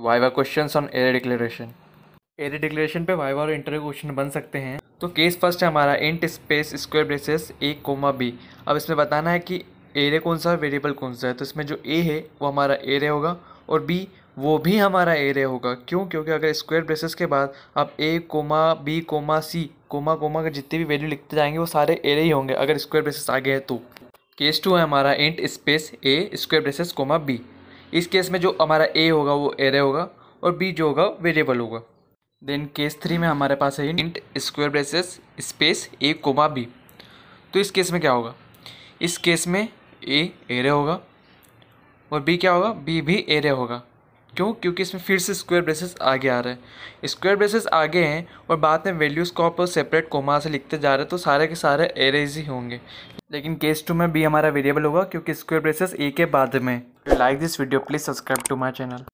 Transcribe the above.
viva question on array declaration array declaration पे viva और interview question बन सकते हैं तो केस फर्स्ट है हमारा int space square braces A comma B अब इसमें बताना है कि एरे कौन सा वेरिएबल कौन सा है तो इसमें जो ए है वो हमारा एरे होगा और बी वो भी हमारा एरे होगा क्यों क्योंकि अगर स्क्वायर ब्रेसेस के बाद आप A comma B comma C comma comma के जितने भी वैल्यू लिखते जाएंगे वो सारे एरे ही होंगे अगर स्क्वायर ब्रेसेस आगे है तो केस टू है हमारा int space A square braces comma B इस केस में जो हमारा ए होगा वो एरे होगा और बी जो होगा वेरिएबल होगा देन केस थ्री में हमारे पास है int square braces space A comma B तो इस केस में क्या होगा इस केस में ए एरे होगा और बी क्या होगा बी भी एरे होगा क्यों क्योंकि इसमें फिर से स्क्वायर ब्रेसेस आगे आ रहे हैं स्क्वायर ब्रेसेस आगे हैं और बाद में वैल्यूज़ को आप सेपरेट कोमा से लिखते जा रहे हैं तो सारे के सारे एरेज ही होंगे लेकिन केस टू में बी हमारा वेरिएबल होगा क्योंकि स्क्वेयर ब्रेसेस ए के बाद में like this video please subscribe to my channel